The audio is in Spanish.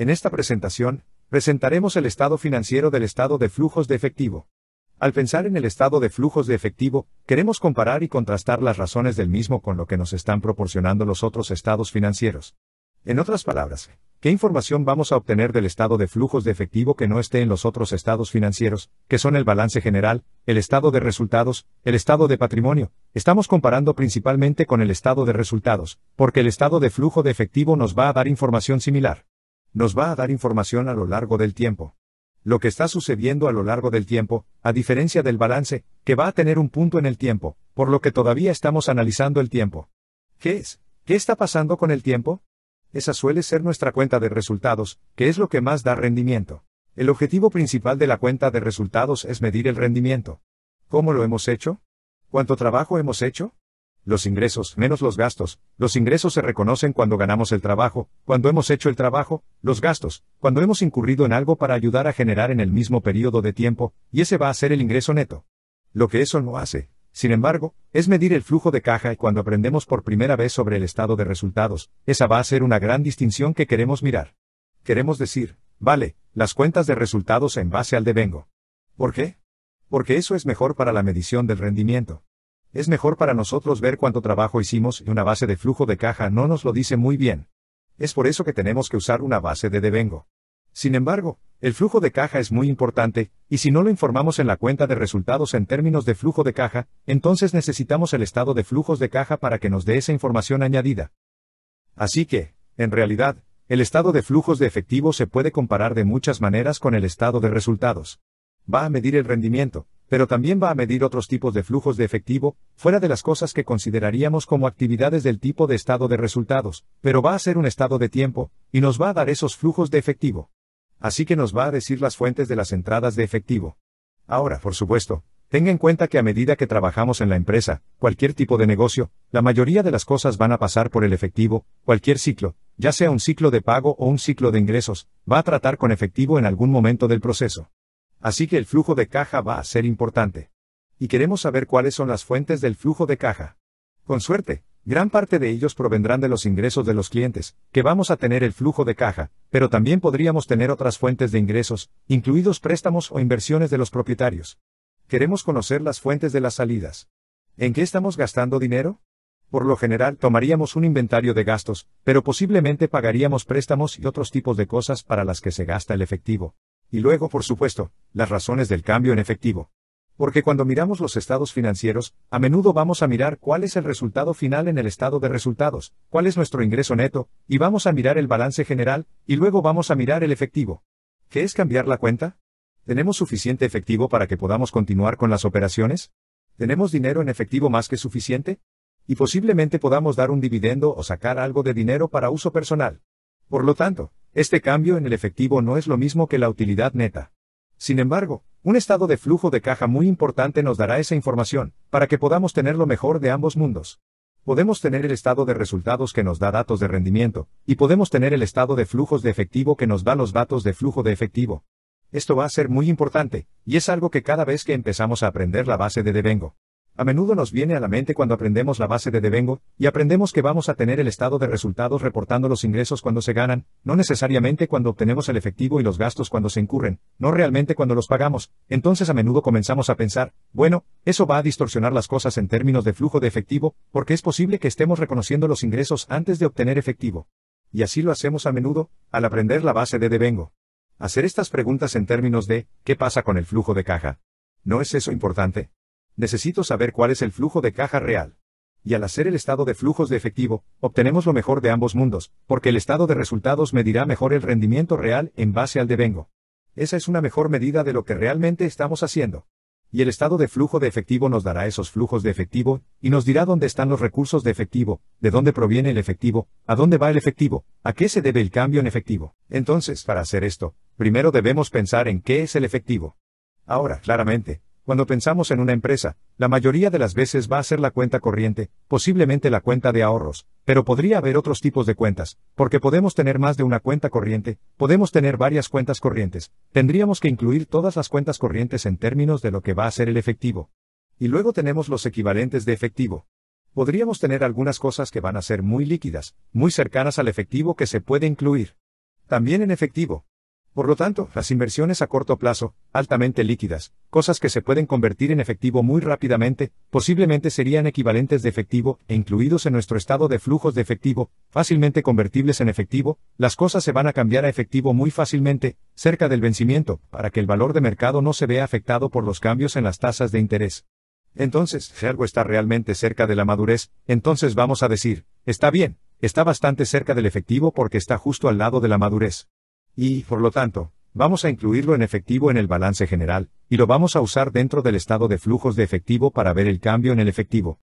En esta presentación, presentaremos el estado financiero del estado de flujos de efectivo. Al pensar en el estado de flujos de efectivo, queremos comparar y contrastar las razones del mismo con lo que nos están proporcionando los otros estados financieros. En otras palabras, ¿qué información vamos a obtener del estado de flujos de efectivo que no esté en los otros estados financieros, que son el balance general, el estado de resultados, el estado de patrimonio? Estamos comparando principalmente con el estado de resultados, porque el estado de flujo de efectivo nos va a dar información similar nos va a dar información a lo largo del tiempo. Lo que está sucediendo a lo largo del tiempo, a diferencia del balance, que va a tener un punto en el tiempo, por lo que todavía estamos analizando el tiempo. ¿Qué es? ¿Qué está pasando con el tiempo? Esa suele ser nuestra cuenta de resultados, que es lo que más da rendimiento. El objetivo principal de la cuenta de resultados es medir el rendimiento. ¿Cómo lo hemos hecho? ¿Cuánto trabajo hemos hecho? los ingresos menos los gastos. Los ingresos se reconocen cuando ganamos el trabajo, cuando hemos hecho el trabajo, los gastos, cuando hemos incurrido en algo para ayudar a generar en el mismo periodo de tiempo, y ese va a ser el ingreso neto. Lo que eso no hace, sin embargo, es medir el flujo de caja y cuando aprendemos por primera vez sobre el estado de resultados, esa va a ser una gran distinción que queremos mirar. Queremos decir, vale, las cuentas de resultados en base al devengo. ¿Por qué? Porque eso es mejor para la medición del rendimiento. Es mejor para nosotros ver cuánto trabajo hicimos y una base de flujo de caja no nos lo dice muy bien. Es por eso que tenemos que usar una base de devengo. Sin embargo, el flujo de caja es muy importante, y si no lo informamos en la cuenta de resultados en términos de flujo de caja, entonces necesitamos el estado de flujos de caja para que nos dé esa información añadida. Así que, en realidad, el estado de flujos de efectivo se puede comparar de muchas maneras con el estado de resultados. Va a medir el rendimiento, pero también va a medir otros tipos de flujos de efectivo, fuera de las cosas que consideraríamos como actividades del tipo de estado de resultados, pero va a ser un estado de tiempo, y nos va a dar esos flujos de efectivo. Así que nos va a decir las fuentes de las entradas de efectivo. Ahora, por supuesto, tenga en cuenta que a medida que trabajamos en la empresa, cualquier tipo de negocio, la mayoría de las cosas van a pasar por el efectivo, cualquier ciclo, ya sea un ciclo de pago o un ciclo de ingresos, va a tratar con efectivo en algún momento del proceso. Así que el flujo de caja va a ser importante. Y queremos saber cuáles son las fuentes del flujo de caja. Con suerte, gran parte de ellos provendrán de los ingresos de los clientes, que vamos a tener el flujo de caja, pero también podríamos tener otras fuentes de ingresos, incluidos préstamos o inversiones de los propietarios. Queremos conocer las fuentes de las salidas. ¿En qué estamos gastando dinero? Por lo general tomaríamos un inventario de gastos, pero posiblemente pagaríamos préstamos y otros tipos de cosas para las que se gasta el efectivo. Y luego, por supuesto, las razones del cambio en efectivo. Porque cuando miramos los estados financieros, a menudo vamos a mirar cuál es el resultado final en el estado de resultados, cuál es nuestro ingreso neto, y vamos a mirar el balance general, y luego vamos a mirar el efectivo. ¿Qué es cambiar la cuenta? ¿Tenemos suficiente efectivo para que podamos continuar con las operaciones? ¿Tenemos dinero en efectivo más que suficiente? Y posiblemente podamos dar un dividendo o sacar algo de dinero para uso personal. Por lo tanto, este cambio en el efectivo no es lo mismo que la utilidad neta. Sin embargo, un estado de flujo de caja muy importante nos dará esa información, para que podamos tener lo mejor de ambos mundos. Podemos tener el estado de resultados que nos da datos de rendimiento, y podemos tener el estado de flujos de efectivo que nos da los datos de flujo de efectivo. Esto va a ser muy importante, y es algo que cada vez que empezamos a aprender la base de Devengo a menudo nos viene a la mente cuando aprendemos la base de devengo, y aprendemos que vamos a tener el estado de resultados reportando los ingresos cuando se ganan, no necesariamente cuando obtenemos el efectivo y los gastos cuando se incurren, no realmente cuando los pagamos, entonces a menudo comenzamos a pensar, bueno, eso va a distorsionar las cosas en términos de flujo de efectivo, porque es posible que estemos reconociendo los ingresos antes de obtener efectivo. Y así lo hacemos a menudo, al aprender la base de devengo. Hacer estas preguntas en términos de, ¿qué pasa con el flujo de caja? ¿No es eso importante? necesito saber cuál es el flujo de caja real. Y al hacer el estado de flujos de efectivo, obtenemos lo mejor de ambos mundos, porque el estado de resultados medirá mejor el rendimiento real en base al devengo. Esa es una mejor medida de lo que realmente estamos haciendo. Y el estado de flujo de efectivo nos dará esos flujos de efectivo, y nos dirá dónde están los recursos de efectivo, de dónde proviene el efectivo, a dónde va el efectivo, a qué se debe el cambio en efectivo. Entonces, para hacer esto, primero debemos pensar en qué es el efectivo. Ahora, claramente, cuando pensamos en una empresa, la mayoría de las veces va a ser la cuenta corriente, posiblemente la cuenta de ahorros, pero podría haber otros tipos de cuentas, porque podemos tener más de una cuenta corriente, podemos tener varias cuentas corrientes, tendríamos que incluir todas las cuentas corrientes en términos de lo que va a ser el efectivo. Y luego tenemos los equivalentes de efectivo. Podríamos tener algunas cosas que van a ser muy líquidas, muy cercanas al efectivo que se puede incluir. También en efectivo, por lo tanto, las inversiones a corto plazo, altamente líquidas, cosas que se pueden convertir en efectivo muy rápidamente, posiblemente serían equivalentes de efectivo e incluidos en nuestro estado de flujos de efectivo, fácilmente convertibles en efectivo, las cosas se van a cambiar a efectivo muy fácilmente, cerca del vencimiento, para que el valor de mercado no se vea afectado por los cambios en las tasas de interés. Entonces, si algo está realmente cerca de la madurez, entonces vamos a decir, está bien, está bastante cerca del efectivo porque está justo al lado de la madurez y, por lo tanto, vamos a incluirlo en efectivo en el balance general, y lo vamos a usar dentro del estado de flujos de efectivo para ver el cambio en el efectivo.